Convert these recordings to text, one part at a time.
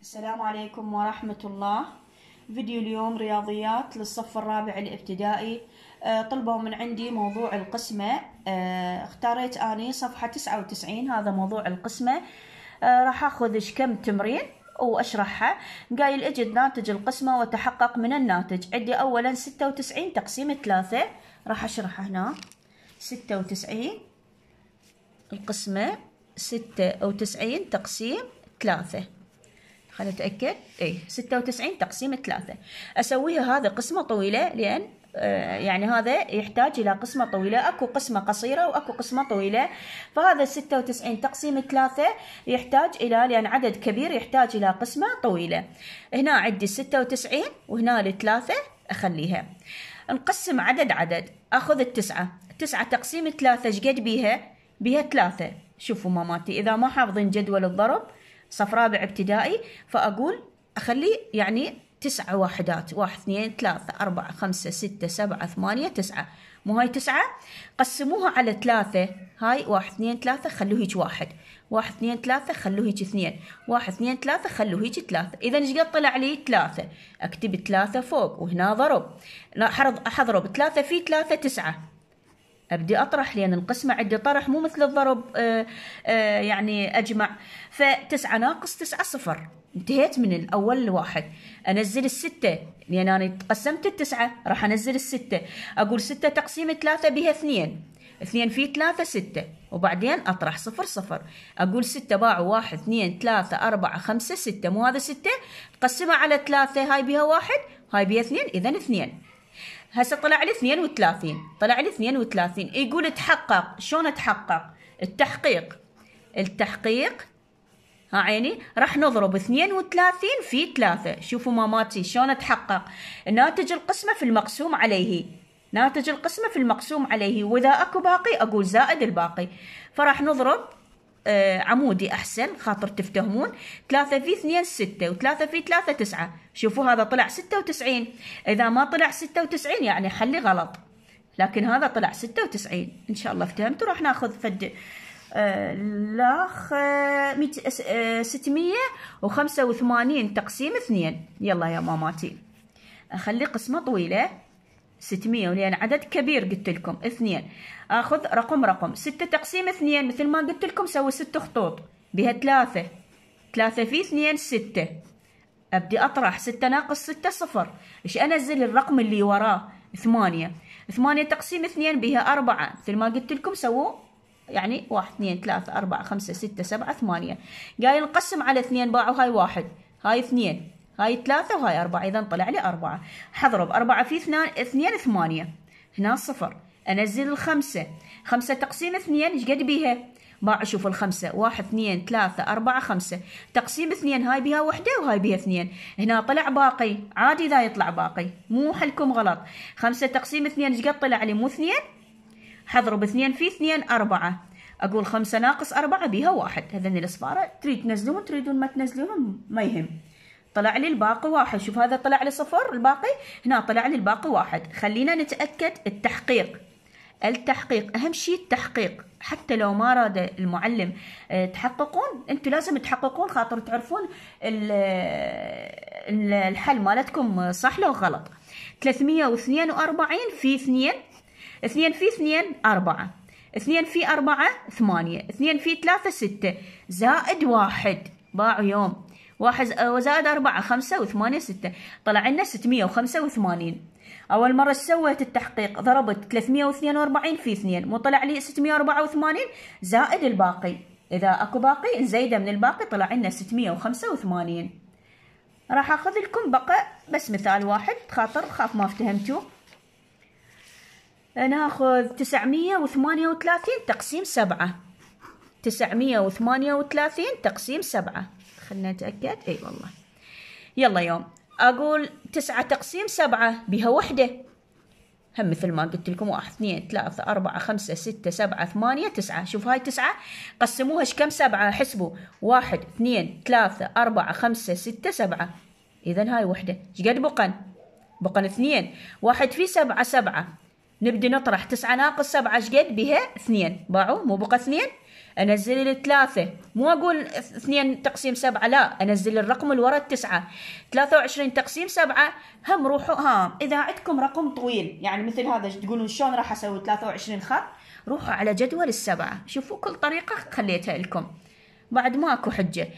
السلام عليكم ورحمة الله فيديو اليوم رياضيات للصف الرابع الابتدائي آه، طلبوا من عندي موضوع القسمة آه، اختاريت أني صفحة تسعة وتسعين هذا موضوع القسمة آه، راح أخذ كم تمرين وأشرحها قايل اجد ناتج القسمة وتحقق من الناتج عندي أولا ستة وتسعين تقسيم ثلاثة راح أشرح هنا ستة وتسعين القسمة ستة وتسعين تقسيم ثلاثة خلينا نتأكد اي 96 تقسيم 3 اسويها هذا قسمة طويلة لان آه، يعني هذا يحتاج إلى قسمة طويلة أكو قسمة قصيرة وأكو قسمة طويلة فهذا 96 تقسيم 3 يحتاج إلى لأن عدد كبير يحتاج إلى قسمة طويلة هنا عندي 96 وهنا الثلاثة أخليها نقسم عدد عدد أخذ التسعة التسعة تقسيم 3 شقد بيها بيها ثلاثة شوفوا ماماتي إذا ما حافظين جدول الضرب صف رابع ابتدائي فأقول أخلي يعني تسعة واحدات واحد اثنين ثلاثة أربعة خمسة ستة سبعة ثمانية تسعة مو هاي تسعة قسموها على ثلاثة هاي واحد اثنين ثلاثة خلوه هيج واحد واحد اثنين ثلاثة خلوه هيج اثنين واحد اثنين ثلاثة خلوه هيج ثلاثة إذا ايش قد طلع لي ثلاثة أكتب ثلاثة فوق وهنا ضرب لا حضرب ثلاثة في ثلاثة تسعة ابدي اطرح لان القسمه عندي طرح مو مثل الضرب آآ آه، آآ آه، يعني اجمع فتسعة ناقص تسعة صفر انتهيت من الاول لواحد انزل الستة لان انا قسمت التسعة راح انزل الستة اقول ستة تقسيم ثلاثة بها اثنين اثنين في ثلاثة ستة وبعدين أطرح صفر صفر أقول ستة باعوا واحد اثنين ثلاثة أربعة خمسة ستة مو هذا ستة تقسمها على ثلاثة هاي بها واحد هاي بها اثنين إذا اثنين هسه طلع لي 32 طلع لي 32 يقول تحقق شلون تحقق التحقيق التحقيق ها عيني راح نضرب 32 في 3 شوفوا ماماتي شلون تحقق ناتج القسمة في المقسوم عليه ناتج القسمة في المقسوم عليه وإذا أكو باقي أقول زائد الباقي فراح نضرب آه، عمودي أحسن خاطر تفتهمون ثلاثة في اثنين ستة وثلاثة في ثلاثة تسعة شوفوا هذا طلع ستة وتسعين إذا ما طلع ستة وتسعين يعني خلي غلط لكن هذا طلع ستة وتسعين إن شاء الله افتهمتوا راح ناخذ فد آه لاخ آه، آه، ستمية وخمسة وثمانين تقسيم اثنين يلا يا ماماتي أخلي قسمة طويلة ستمية ولأن عدد كبير قلت لكم اثنين آخذ رقم رقم ستة تقسيم اثنين مثل ما قلت لكم سوي ست خطوط بها ثلاثة ثلاثة في اثنين ستة أبدي أطرح ستة ناقص ستة صفر إيش أنزل الرقم اللي وراه ثمانية ثمانية تقسيم اثنين بها أربعة مثل ما قلت لكم سووا يعني واحد اثنين ثلاثة أربعة خمسة ستة سبعة ثمانية قايل نقسم على اثنين باعوا هاي واحد هاي اثنين هاي ثلاثة وهاي أربعة إذا طلع لي أربعة حضرب أربعة في اثنان اثنين ثمانية هنا صفر أنزل الخمسة خمسة تقسيم اثنين إيش قد بيها؟ ما أشوف الخمسة واحد اثنين ثلاثة أربعة خمسة تقسيم اثنين هاي بيها وحدة وهاي بيها اثنين هنا طلع باقي عادي إذا يطلع باقي مو حلكم غلط خمسة تقسيم اثنين إيش قد طلع لي مو اثنين حضرب اثنين في اثنين أربعة أقول خمسة ناقص أربعة بيها واحد هذين الأصفارة تريد تنزلون تريدون ما تنزلون ما يهم طلع لي الباقي واحد شوف هذا طلع لي صفر الباقي هنا طلع لي الباقي واحد خلينا نتأكد التحقيق التحقيق أهم شيء التحقيق حتى لو ما راد المعلم آه، تحققون أنتوا لازم تحققون خاطر تعرفون آه، الحل مالتكم صح لو غلط 342 في 2 2 في 2 4 2 في 4 8 2 في 3 6 زائد 1 باعوا يوم واحد آه، وزائد أربعة خمسة وثمانية ستة طلع لنا ستمية وخمسة وثمانين أول مرة سويت التحقيق ضربت ثلاثمية واثنين وأربعين في اثنين وطلع لي ستمية وأربعة وثمانين زائد الباقي إذا أكو باقي نزايده من الباقي طلع لنا ستمية وخمسة وثمانين راح أخذ لكم بقى بس مثال واحد خاطر خاف ما افتهمتوه ناخذ تسعمية وثمانية وثلاثين تقسيم سبعة تسعمية وثمانية وثلاثين تقسيم سبعة خلنا نتأكد اي والله يلا يوم اقول تسعة تقسيم سبعة بها وحدة هم مثل ما قلت لكم واحد اثنين ثلاثة أربعة خمسة ستة سبعة ثمانية تسعة شوف هاي تسعة قسموها ايش كم سبعة حسبوا واحد اثنين ثلاثة أربعة خمسة ستة سبعة إذا هاي وحدة قد بقن بقن اثنين واحد في سبعة سبعة نبدي نطرح تسعة ناقص سبعة ايش قد بها اثنين باعوا مو بقى اثنين انزل الثلاثه مو اقول اثنين تقسيم سبعه لا انزل الرقم اللي ورا التسعه ثلاثة وعشرين تقسيم سبعه هم روحوا ها اذا عندكم رقم طويل يعني مثل هذا تقولون شلون راح اسوي ثلاثة وعشرين خط روحوا على جدول السبعه شوفوا كل طريقه خليتها لكم بعد ما اكو حجه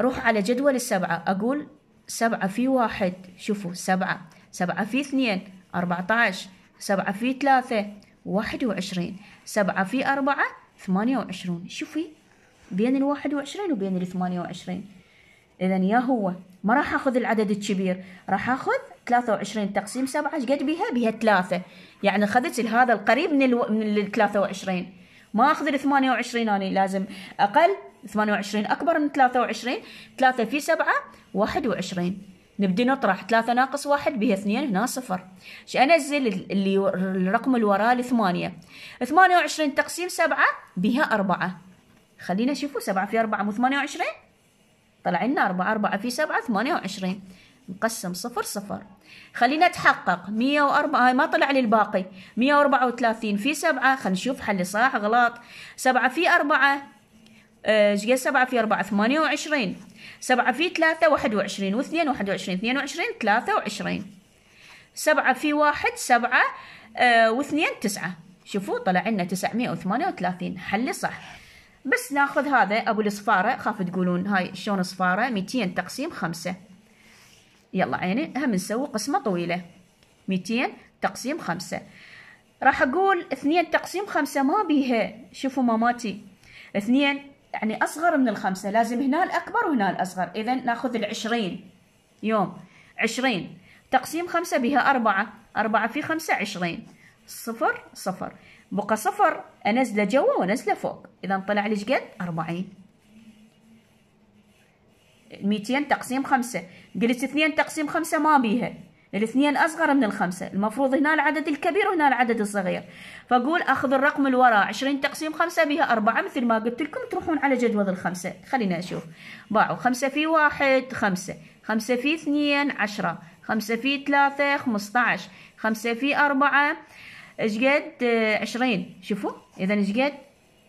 روح على جدول السبعه اقول سبعه في واحد شوفوا سبعه سبعه في اثنين أربعة عشر سبعة في ثلاثة واحد وعشرين سبعة في أربعة ثمانية وعشرون شوفي بين الواحد وعشرين وبين الثمانية وعشرين إذا يا هو ما راح أخذ العدد الكبير راح أخذ ثلاثة وعشرين تقسيم سبعة ايش قد بيها؟ بيها ثلاثة يعني خذت هذا القريب من الو... من الثلاثة وعشرين ما أخذ الثمانية وعشرين أنا لازم أقل ثمانية وعشرين أكبر من ثلاثة وعشرين ثلاثة في سبعة واحد وعشرين نبدي نطرح ثلاثة ناقص واحد بها اثنين هنا صفر انزل اللي الرقم اللي وراه لثمانية ثمانية وعشرين تقسيم سبعة بها أربعة خلينا نشوفوا سبعة في أربعة مو ثمانية وعشرين طلع لنا أربعة أربعة في سبعة ثمانية وعشرين نقسم صفر صفر خلينا نتحقق مية وأربعة هاي ما طلع لي الباقي مية وأربعة وثلاثين في سبعة خلينا نشوف حل صح غلط سبعة في أربعة ايش آه، قد سبعة في أربعة ثمانية وعشرين سبعة في ثلاثة واحد وعشرين واثنين واحد وعشرين اثنين وعشرين ثلاثة وعشرين سبعة في واحد سبعة آه واثنين تسعة شوفوا طلع لنا تسعمية وثمانية وثلاثين حل صح بس ناخذ هذا أبو الصفارة خاف تقولون هاي شلون صفارة ميتين تقسيم خمسة يلا عيني هم نسوي قسمة طويلة ميتين تقسيم خمسة راح أقول اثنين تقسيم خمسة ما بيها شوفوا ماماتي اثنين يعني أصغر من الخمسة لازم هنا الأكبر وهنا الأصغر إذا ناخذ العشرين يوم عشرين تقسيم خمسة بها أربعة أربعة في خمسة عشرين صفر صفر بقى صفر أنزله جوا وأنزله فوق إذا طلع لي قد أربعين ميتين تقسيم خمسة قلت اثنين تقسيم خمسة ما بيها الاثنين أصغر من الخمسة المفروض هنا العدد الكبير وهنا العدد الصغير فأقول أخذ الرقم اللي وراه 20 تقسيم خمسة بها أربعة مثل ما قلت لكم تروحون على جدول الخمسة خلينا أشوف باعوا خمسة في واحد خمسة خمسة في اثنين عشرة خمسة في ثلاثة 15 خمسة في أربعة قد؟ عشرين شوفوا إذا ايش قد؟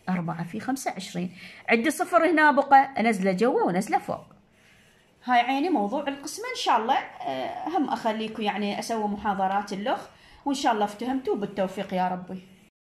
أربعة في خمسة عشرين عندي صفر هنا بقى أنزله جوا ونزلة فوق هاي عيني موضوع القسمة إن شاء الله آه، هم أخليكم يعني أسوي محاضرات اللغ وإن شاء الله افتهمتوا بالتوفيق يا ربي